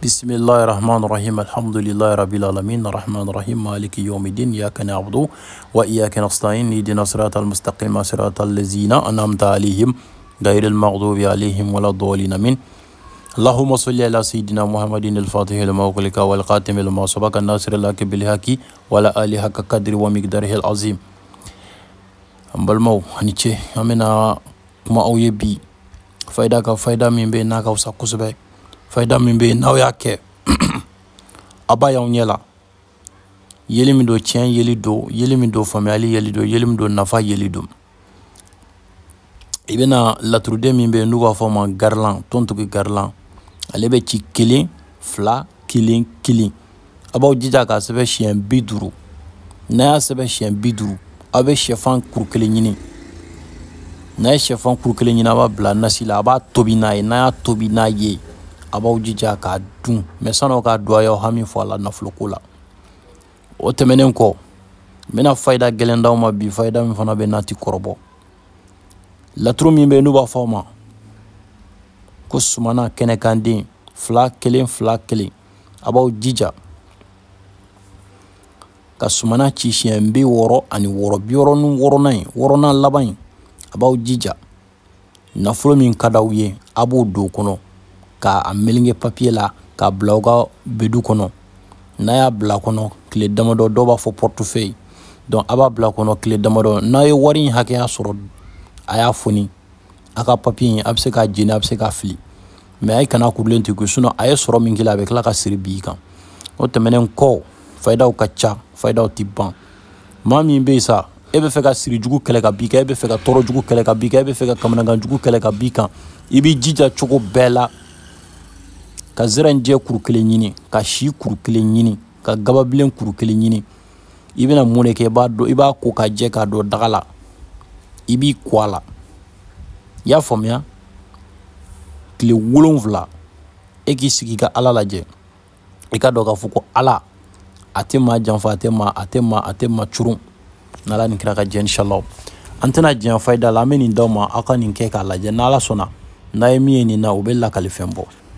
بسم الله الرحمن الرحيم الحمد لله رب العالمين الرحمن الرحيم مالك يوم الدين إياك نعبد وإياك نستعين اهدنا الصراط المستقيم صراط الذين أنعمت عليهم غير المغضوب عليهم ولا الضالين من اللهم صل على سيدنا محمد الفاتح المغلق والقاتم لما الناصر لك بالحق وعلى آله حق قدر ومقدره العظيم balmaw ani أمنا ما أويبي فايدة كفايدة من bi fayida ka fayida min bɛ yen n'aw y'a kɛ a b'a y'aw ɲɛ la yeli min don tiɲɛ yeli don yeli min don faamuyali yeli don yeli min don nafa yeli don i bɛna laturuden min bɛ yen n'u b'a fɔ a ma garilan tontugi garilan ale bɛ ci kelen fila kelen kelen a b'aw jija k'a sɛbɛn siɲɛ bi duuru n'a y'a sɛbɛn siɲɛ bi duuru aw bɛ sɛfan kuru kelen ɲini n'a ye sɛfan kuru kelen ɲini a b'a bila nasi la a b'a tobi n'a ye n'a y'a tobi n'a ye a b'aw jija k'a dun mɛ san'aw k'a dun hami fɔ a la nafoloko la o tɛmɛnen kɔ n bɛna fayida gɛlɛn d'aw ma bi fayida min fana bɛ n'a ti kɔrɔbɔ laturu min bɛ yen n'u b'a fɔ a ma ko sumana kɛnɛkanden fila kelen fila kelen a b'aw jija ka sumana ci siɲɛ bi wɔɔrɔ ani wɔɔrɔ bi wɔɔrɔ ni wɔɔrɔnan in wɔɔrɔnan laban in a b'aw jija nafolo min ka d'aw ye a b'o don o kɔnɔ. ka a melege papiye la k'a bila aw ka bedu kɔnɔ n'a y'a bila kɔnɔ tile damadɔ dɔw b'a fɔ pɔrtufeyi donc a b'a bila kɔnɔ tile damadɔ n'a ye wari in hakɛya sɔrɔ a y'a foni a ka papiye in a bɛ se k'a jeni a bɛ se k'a fili mɛ a kana kurulen tugu sinɔ a ye sɔrɔ min kila a bɛ kila ka siri bi kan o tɛmɛnen kɔ fayidaw ka ca fayidaw tɛ ban maa min bɛ yen sa e bɛ fɛ ka siri jugu kɛlɛ ka b'i kan e bɛ fɛ ka tɔɔrɔ jugu kɛlɛ ka b'i kan e bɛ fɛ ka kamanagan jugu kɛlɛ ka b'i kan i b'i jija cogo bɛɛ la ka ziranje kuru kelen ɲini ka si kuru kelen ɲini ka gababilen kuru kelen ɲini i bɛna mun de kɛ i b'a dɔn i b'a ko ka jɛ k'a don daga la i b'i ko a la y'a faamuya tile wolonfila e k'i sigi ka ala lajɛ i ka dɔn k'a fɔ ko ala a tɛ maa janfa a tɛ maa a tɛ maa a tɛ maa curun n'ala nin kira ka jɛ inshallah an tɛna jɛn fayida la an bɛ nin d'aw ma aw ka nin kɛ k'a lajɛ n'ala sɔnna n'a ye min ye nin na o bɛ lakali fɛn bɔ